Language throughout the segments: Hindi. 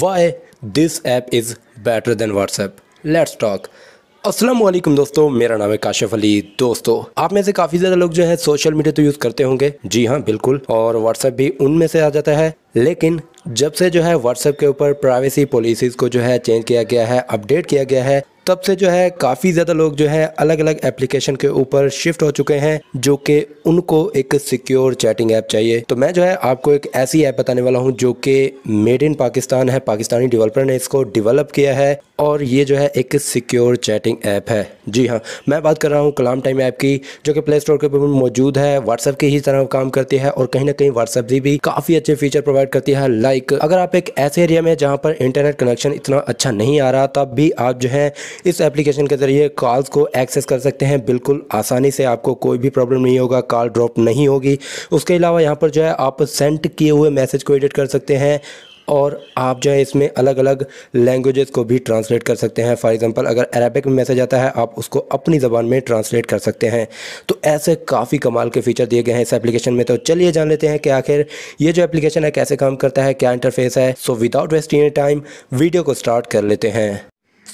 Y this app is better than WhatsApp let's talk Aslam दोस्तों मेरा नाम है काशिफ अली दोस्तों आप में से काफ़ी ज़्यादा लोग जो है सोशल मीडिया तो यूज़ करते होंगे जी हाँ बिल्कुल और व्हाट्सएप भी उनमें से आ जाता है लेकिन जब से जो है व्हाट्सएप के ऊपर प्राइवेसी पॉलिसीज़ को जो है चेंज किया गया है अपडेट किया गया है तब से जो है काफ़ी ज़्यादा लोग जो है अलग अलग एप्लीकेशन के ऊपर शिफ्ट हो चुके हैं जो कि उनको एक सिक्योर चैटिंग ऐप चाहिए तो मैं जो है आपको एक ऐसी ऐप बताने वाला हूं जो कि मेड इन पाकिस्तान है पाकिस्तानी डेवलपर ने इसको डेवलप किया है और ये जो है एक सिक्योर चैटिंग ऐप है जी हाँ मैं बात कर रहा हूँ कलाम टाइम ऐप की जो कि प्ले स्टोर के ऊपर मौजूद है व्हाट्सएप की ही तरह काम करती है और कहीं ना कहीं व्हाट्सएप भी काफ़ी अच्छे फीचर प्रोवाइड करती है लाइक अगर आप एक ऐसे एरिया में जहाँ पर इंटरनेट कनेक्शन इतना अच्छा नहीं आ रहा तब भी आप जो है इस एप्लीकेशन के ज़रिए कॉल्स को एक्सेस कर सकते हैं बिल्कुल आसानी से आपको कोई भी प्रॉब्लम नहीं होगा कॉल ड्रॉप नहीं होगी उसके अलावा यहाँ पर जो है आप सेंड किए हुए मैसेज को एडिट कर सकते हैं और आप जो है इसमें अलग अलग लैंग्वेजेस को भी ट्रांसलेट कर सकते हैं फॉर एग्जांपल अगर अरेबिक में मैसेज आता है आप उसको अपनी ज़बान में ट्रांसलेट कर सकते हैं तो ऐसे काफ़ी कमाल के फीचर दिए गए हैं इस एप्लीकेशन में तो चलिए जान लेते हैं कि आखिर ये जो एप्लीकेशन है कैसे काम करता है क्या इंटरफेस है so without wasting time video को स्टार्ट कर लेते हैं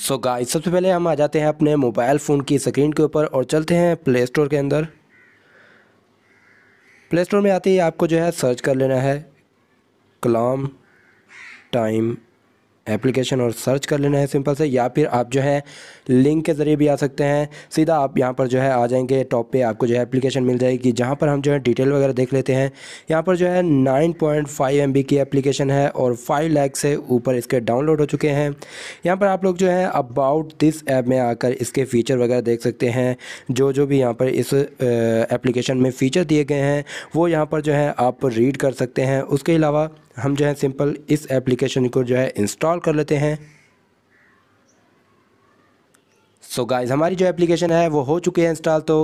सो so गाइस सबसे पहले हम आ जाते हैं अपने मोबाइल फ़ोन की स्क्रीन के ऊपर और चलते हैं प्ले स्टोर के अंदर प्ले स्टोर में आते ही आपको जो है सर्च कर लेना है कलाम टाइम एप्लीकेशन और सर्च कर लेना है सिंपल से या फिर आप जो है लिंक के ज़रिए भी आ सकते हैं सीधा आप यहाँ पर जो है आ जाएंगे टॉप पे आपको जो है एप्लीकेशन मिल जाएगी जहाँ पर हम जो है डिटेल वगैरह देख लेते हैं यहाँ पर जो है 9.5 पॉइंट की एप्लीकेशन है और 5 लाख से ऊपर इसके डाउनलोड हो चुके हैं यहाँ पर आप लोग जो है अबाउट दिस ऐप में आकर इसके फ़ीचर वगैरह देख सकते हैं जो जो भी यहाँ पर इस एप्लीकेशन में फ़ीचर दिए गए हैं वो यहाँ पर जो है आप रीड कर सकते हैं उसके अलावा हम जो है सिंपल इस एप्लीकेशन को जो है इंस्टॉल कर लेते हैं सो so गाइज हमारी जो एप्लीकेशन है वो हो चुकी है इंस्टॉल तो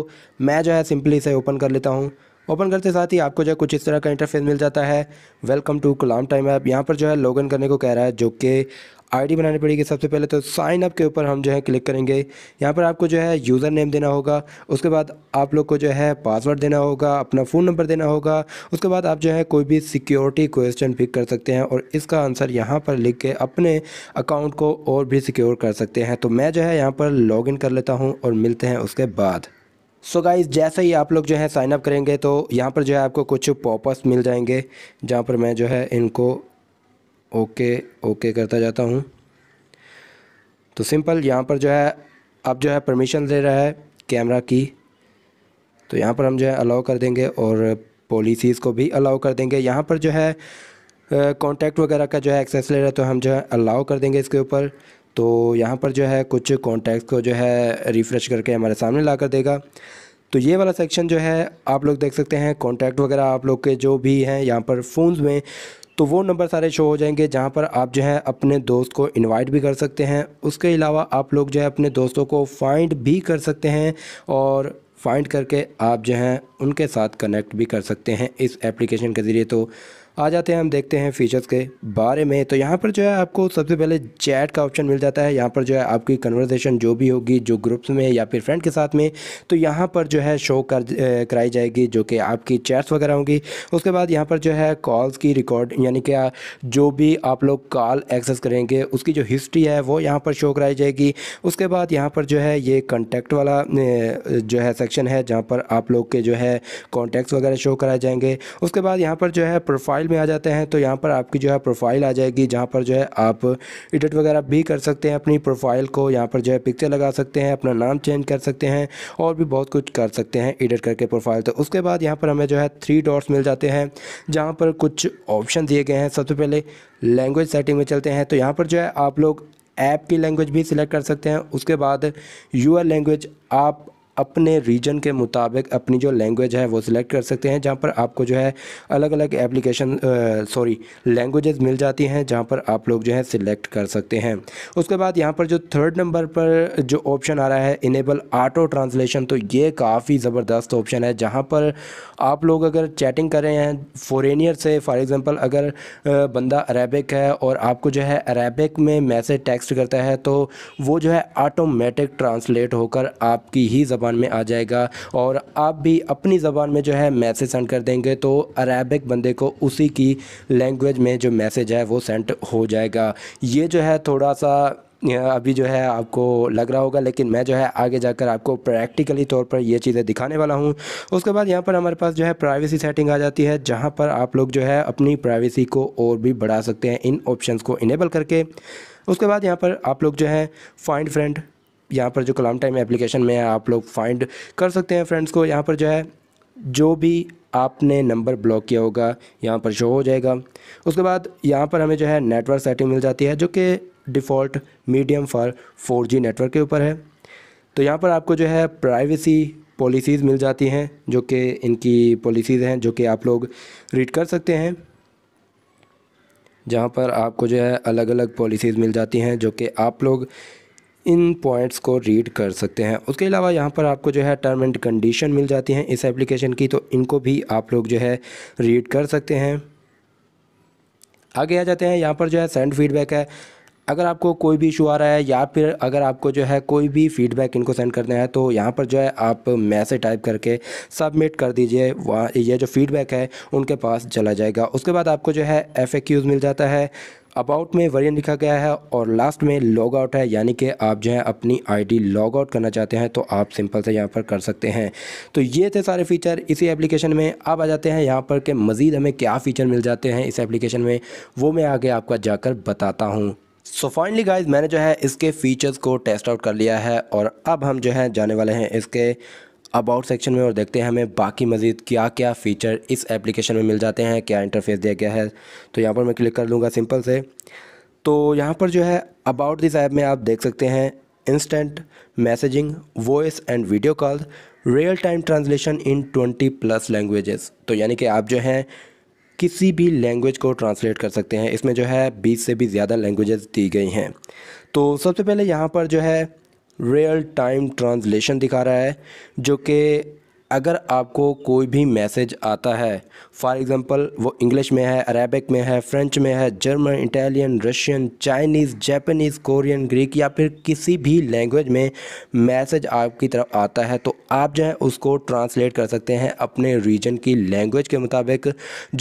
मैं जो है सिंपली इसे ओपन कर लेता हूँ ओपन करते साथ ही आपको जो है कुछ इस तरह का इंटरफेस मिल जाता है welcome to Kalam time app यहाँ पर जो है लॉग इन करने को कह रहा है जो कि आईडी बनानी पड़ेगी सबसे पहले तो साइन अप के ऊपर हम जो है क्लिक करेंगे यहाँ पर आपको जो है यूज़र नेम देना होगा उसके बाद आप लोग को जो है पासवर्ड देना होगा अपना फ़ोन नंबर देना होगा उसके बाद आप जो है कोई भी सिक्योरिटी क्वेश्चन पिक कर सकते हैं और इसका आंसर यहाँ पर लिख के अपने अकाउंट को और भी सिक्योर कर सकते हैं तो मैं जो है यहाँ पर इन कर लेता हूँ और मिलते हैं उसके बाद सो so जैसे ही आप लोग जो है साइनअप करेंगे तो यहाँ पर जो है आपको कुछ पॉपअप्स मिल जाएंगे जहाँ पर मैं जो है इनको ओके ओके करता जाता हूँ तो सिंपल यहाँ पर जो है अब जो है परमिशन दे रहा है कैमरा की तो यहाँ पर हम जो है अलाउ कर देंगे और पॉलिसीज़ को भी अलाउ कर देंगे यहाँ पर जो है कॉन्टैक्ट वगैरह का जो है एक्सेस ले रहा है तो हम जो है अलाउ कर देंगे इसके ऊपर तो यहाँ पर जो है कुछ कॉन्टैक्ट को जो है रिफ़्रेश करके हमारे सामने ला कर देगा तो ये वाला सेक्शन जो है आप लोग देख सकते हैं कॉन्टैक्ट वगैरह आप लोग के जो भी हैं यहाँ पर फ़ोन में तो वो नंबर सारे शो हो जाएंगे जहाँ पर आप जो है अपने दोस्त को इनवाइट भी कर सकते हैं उसके अलावा आप लोग जो है अपने दोस्तों को फाइंड भी कर सकते हैं और फाइंड करके आप जो हैं उनके साथ कनेक्ट भी कर सकते हैं इस एप्लीकेशन के ज़रिए तो आ जाते हैं हम देखते हैं फीचर्स के बारे में तो यहाँ पर जो है आपको सबसे पहले चैट का ऑप्शन मिल जाता है यहाँ पर जो है आपकी कन्वर्सेशन जो भी होगी जो ग्रुप्स में या फिर फ्रेंड के साथ में तो यहाँ पर जो है शो कर कराई जाएगी जो कि आपकी चैट्स वगैरह होंगी उसके बाद यहाँ पर जो है कॉल्स की रिकॉर्ड यानी कि जो भी आप लोग कॉल एक्सेस करेंगे उसकी जो हिस्ट्री है वो यहाँ पर शो कराई जाएगी उसके बाद यहाँ पर जो है ये कंटेक्ट वाला जो है सेक्शन है जहाँ पर आप लोग के जो है कॉन्टैक्ट्स वगैरह शो कराए जाएंगे उसके बाद यहाँ पर जो है प्रोफाइल प्रोफाइल में आ जाते हैं तो यहाँ पर आपकी जो है प्रोफाइल आ जाएगी जहाँ पर जो है आप एडिट वगैरह भी कर सकते हैं अपनी प्रोफाइल को यहाँ पर जो है पिक्चर लगा सकते हैं अपना नाम चेंज कर सकते हैं और भी बहुत कुछ कर सकते हैं एडिट करके प्रोफाइल तो उसके बाद यहाँ पर हमें जो है थ्री डॉट्स मिल जाते हैं जहाँ पर कुछ ऑप्शन दिए गए हैं सबसे पहले लैंग्वेज सेटिंग में चलते हैं तो यहाँ पर जो है आप लोग ऐप की लैंग्वेज भी सिलेक्ट कर सकते हैं उसके बाद यूर लैंग्वेज आप अपने रीजन के मुताबिक अपनी जो लैंग्वेज है वो सिलेक्ट कर सकते हैं जहाँ पर आपको जो है अलग अलग एप्लीकेशन सॉरी लैंग्वेजेस मिल जाती हैं जहाँ पर आप लोग जो है सिलेक्ट कर सकते हैं उसके बाद यहाँ पर जो थर्ड नंबर पर जो ऑप्शन आ रहा है इनेबल ऑटो ट्रांसलेशन तो ये काफ़ी ज़बरदस्त ऑप्शन है जहाँ पर आप लोग अगर चैटिंग कर रहे हैं फॉरनियर से फॉर एग्ज़ाम्पल अगर बंदा अरेबिक है और आपको जो है अरेबिक में मैसेज टेक्स्ट करता है तो वो जो है ऑटोमेटिक ट्रांसलेट होकर आपकी ही ज़बान में आ जाएगा और आप भी अपनी ज़बान में जो है मैसेज सेंड कर देंगे तो अरेबिक बंदे को उसी की लैंग्वेज में जो मैसेज है वो सेंड हो जाएगा ये जो है थोड़ा सा अभी जो है आपको लग रहा होगा लेकिन मैं जो है आगे जाकर आपको प्रैक्टिकली तौर पर ये चीज़ें दिखाने वाला हूँ उसके बाद यहाँ पर हमारे पास जो है प्राइवेसी सेटिंग आ जाती है जहाँ पर आप लोग जो है अपनी प्राइवेसी को और भी बढ़ा सकते हैं इन ऑप्शंस को इनेबल करके उसके बाद यहाँ पर आप लोग जो है फाइंड फ्रेंड यहाँ पर जो कलाम टाइम एप्लीकेशन में है आप लोग फाइंड कर सकते हैं फ्रेंड्स को यहाँ पर जो है जो भी आपने नंबर ब्लॉक किया होगा यहाँ पर शो हो जाएगा उसके बाद यहाँ पर हमें जो है नेटवर्क सेटिंग मिल जाती है जो कि default medium for four network के ऊपर है तो यहाँ पर आपको जो है प्राइवेसी पॉलिसीज़ मिल जाती हैं जो कि इनकी पॉलिसीज़ हैं जो कि आप लोग रीड कर सकते हैं जहाँ पर आपको जो है अलग अलग पॉलिसीज़ मिल जाती हैं जो कि आप लोग इन पॉइंट्स को रीड कर सकते हैं उसके अलावा यहाँ पर आपको जो है टर्म एंड कंडीशन मिल जाती हैं इस एप्लीकेशन की तो इनको भी आप लोग जो है रीड कर सकते हैं आगे आ जाते हैं यहाँ पर जो है सेंड फीडबैक है अगर आपको कोई भी इशू आ रहा है या फिर अगर आपको जो है कोई भी फीडबैक इनको सेंड करना है तो यहाँ पर जो है आप मैसेज टाइप करके सबमिट कर दीजिए वहाँ ये जो फीडबैक है उनके पास चला जाएगा उसके बाद आपको जो है एफ मिल जाता है अबाउट में वरियन लिखा गया है और लास्ट में लॉग आउट है यानी कि आप जो है अपनी आईडी लॉग आउट करना चाहते हैं तो आप सिंपल से यहाँ पर कर सकते हैं तो ये थे सारे फीचर इसी एप्लीकेशन में अब आ जाते हैं यहाँ पर कि मज़ीद हमें क्या फ़ीचर मिल जाते हैं इस एप्लीकेशन में वो मैं आगे आपका जाकर बताता हूँ सो फाइनली गाइज मैंने जो है इसके फीचर्स को टेस्ट आउट कर लिया है और अब हम जो है जाने वाले हैं इसके अबाउट सेक्शन में और देखते हैं हमें बाकी मज़ीद क्या क्या फ़ीचर इस एप्लीकेशन में मिल जाते हैं क्या इंटरफेस दिया गया है तो यहाँ पर मैं क्लिक कर लूँगा सिंपल से तो यहाँ पर जो है अबाउट दिस ऐप में आप देख सकते हैं instant messaging voice and video call real time translation in twenty plus languages तो यानी कि आप जो हैं किसी भी लैंग्वेज को ट्रांसलेट कर सकते हैं इसमें जो है बीस से भी ज़्यादा लैंग्वेजेस दी गई हैं तो सबसे पहले यहाँ पर जो है रियल टाइम ट्रांसलेशन दिखा रहा है जो कि अगर आपको कोई भी मैसेज आता है फॉर एग्ज़ाम्पल वो इंग्लिश में है अरेबिक में है फ्रेंच में है German Italian Russian Chinese Japanese Korean Greek या फिर किसी भी लैंग्वेज में मैसेज आपकी तरफ आता है तो आप जो है उसको ट्रांसलेट कर सकते हैं अपने रीजन की लैंग्वेज के मुताबिक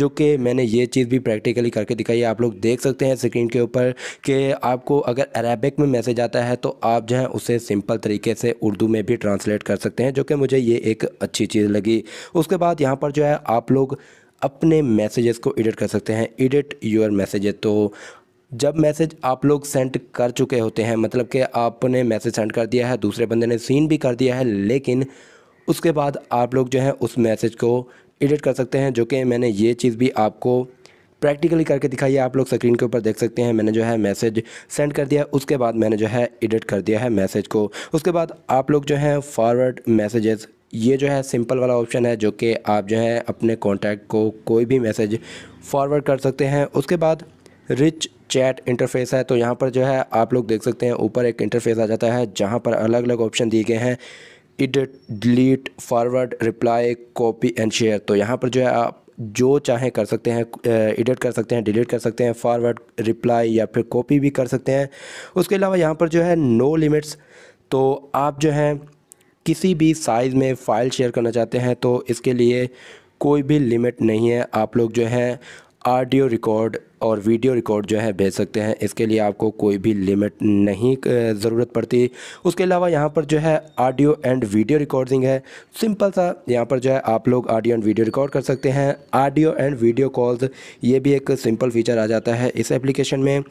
जो कि मैंने ये चीज़ भी प्रैक्टिकली करके दिखाई आप लोग देख सकते हैं स्क्रीन के ऊपर कि आपको अगर अरेबिक में मैसेज आता है तो आप जो है उसे सिंपल तरीके से उर्दू में भी ट्रांसलेट कर सकते हैं जो कि मुझे ये एक अच्छी अच्छी चीज़ लगी उसके बाद यहाँ पर जो है आप लोग अपने मैसेजेस को एडिट कर सकते हैं एडिट योर मैसेजेस तो जब मैसेज आप लोग सेंड कर चुके होते हैं मतलब कि आपने मैसेज सेंड कर दिया है दूसरे बंदे ने सीन भी कर दिया है लेकिन उसके बाद आप लोग जो है उस मैसेज को एडिट कर सकते हैं जो कि मैंने ये चीज़ भी आपको प्रैक्टिकली करके दिखाई है आप लोग स्क्रीन के ऊपर देख सकते हैं मैंने जो है मैसेज सेंड कर दिया उसके बाद मैंने जो है एडिट कर दिया है मैसेज को उसके बाद आप लोग जो है फॉरवर्ड मैसेजेस ये जो है सिंपल वाला ऑप्शन है जो कि आप जो है अपने कॉन्टैक्ट को कोई भी मैसेज फॉरवर्ड कर सकते हैं उसके बाद रिच चैट इंटरफेस है तो यहाँ पर जो है आप लोग देख सकते हैं ऊपर एक इंटरफेस आ जाता है जहाँ पर अलग अलग ऑप्शन दिए गए हैं edit delete forward reply copy and share तो यहाँ पर जो है आप जो चाहें कर सकते हैं एडिट कर सकते हैं डिलीट कर सकते हैं फॉरवर्ड रिप्लाई या फिर कॉपी भी कर सकते हैं उसके अलावा यहाँ पर जो है नो लिमिट्स तो आप जो हैं किसी भी साइज़ में फ़ाइल शेयर करना चाहते हैं तो इसके लिए कोई भी लिमिट नहीं है आप लोग जो है ऑडियो रिकॉर्ड और वीडियो रिकॉर्ड जो है भेज सकते हैं इसके लिए आपको कोई भी लिमिट नहीं ज़रूरत पड़ती उसके अलावा यहाँ पर जो है ऑडियो एंड वीडियो रिकॉर्डिंग है सिंपल सा यहाँ पर जो है आप लोग ऑडियो एंड वीडियो रिकॉर्ड कर सकते हैं ऑडियो एंड वीडियो कॉल्स ये भी एक सिंपल फीचर आ जाता है इस एप्लीकेशन में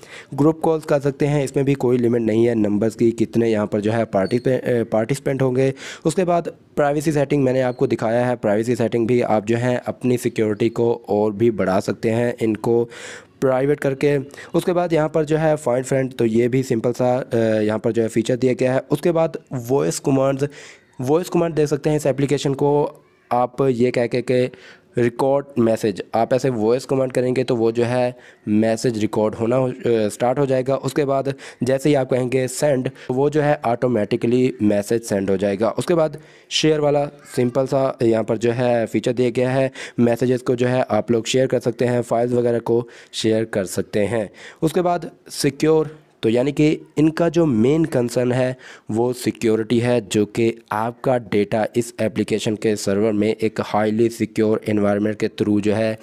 ग्रुप कॉल्स कर सकते हैं इसमें भी कोई लिमिट नहीं है नंबर्स की कितने यहाँ पर जो है पार्टिसिपेंट पार्टिसिपेंट होंगे उसके बाद प्राइवेसी सेटिंग मैंने आपको दिखाया है प्राइवेसी सेटिंग भी आप जो है अपनी सिक्योरिटी को और भी बढ़ा सकते हैं इनको प्राइवेट करके उसके बाद यहाँ पर जो है फाइंड फ्रेंड तो ये भी सिंपल सा यहाँ पर जो है फीचर दिया गया है उसके बाद वॉइस कमांड्स वॉइस कमांड दे सकते हैं इस एप्लीकेशन को आप ये कह के, के रिकॉर्ड मैसेज आप ऐसे वॉइस कमांड करेंगे तो वो जो है मैसेज रिकॉर्ड होना हो, स्टार्ट हो जाएगा उसके बाद जैसे ही आप कहेंगे सेंड वो जो है ऑटोमेटिकली मैसेज सेंड हो जाएगा उसके बाद शेयर वाला सिंपल सा यहाँ पर जो है फीचर दिया गया है मैसेजेस को जो है आप लोग शेयर कर सकते हैं फाइल्स वगैरह को शेयर कर सकते हैं उसके बाद सिक्योर तो यानी कि इनका जो मेन कंसर्न है वो सिक्योरिटी है जो कि आपका डेटा इस एप्लीकेशन के सर्वर में एक हाईली सिक्योर इन्वायरमेंट के थ्रू जो है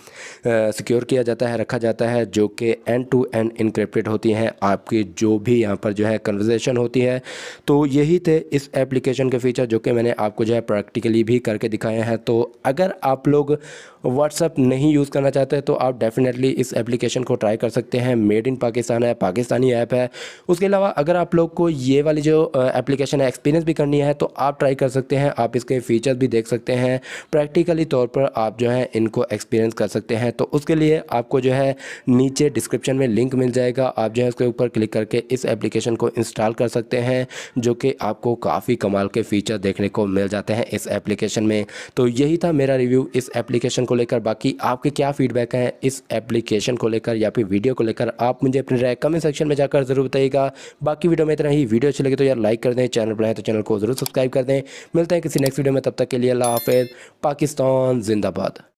सिक्योर किया जाता है रखा जाता है जो कि एंड टू एंड इनक्रिप्टेड होती हैं आपकी जो भी यहाँ पर जो है कन्वर्जेशन होती है तो यही थे इस एप्लीकेशन के फीचर जो कि मैंने आपको जो है प्रैक्टिकली भी करके दिखाए हैं तो अगर आप लोग व्हाट्सअप नहीं यूज़ करना चाहते तो आप डेफिनेटली इस एप्लीकेशन को ट्राई कर सकते हैं मेड इन पाकिस्तान है पाकिस्तानी ऐप है उसके अलावा अगर आप लोग को ये वाली जो एप्लीकेशन है एक्सपीरियंस भी करनी है तो आप ट्राई कर सकते हैं आप इसके फीचर्स भी देख सकते हैं प्रैक्टिकली तौर पर आप जो है इनको एक्सपीरियंस कर सकते हैं तो उसके लिए आपको जो है नीचे डिस्क्रिप्शन में लिंक मिल जाएगा आप जो है उसके ऊपर क्लिक करके इस एप्लीकेशन को इंस्टॉल कर सकते हैं जो कि आपको काफ़ी कमाल के फ़ीचर देखने को मिल जाते हैं इस एप्लीकेशन में तो यही था मेरा रिव्यू इस एप्लीकेशन को लेकर बाकी आपके क्या फीडबैक हैं इस एप्लीकेशन को लेकर या फिर वीडियो को लेकर आप मुझे अपनी राय कमेंट सेक्शन में जाकर ज़रूर बताइएगा बाकी वीडियो में इतना ही वीडियो अच्छी लगे तो यार लाइक कर दें चैनल बनाए तो चैनल को ज़रूर सब्सक्राइब कर दें मिलते हैं किसी नेक्स्ट वीडियो में तब तक के लिए अल्लाह हाफिज़ पाकिस्तान जिंदाबाद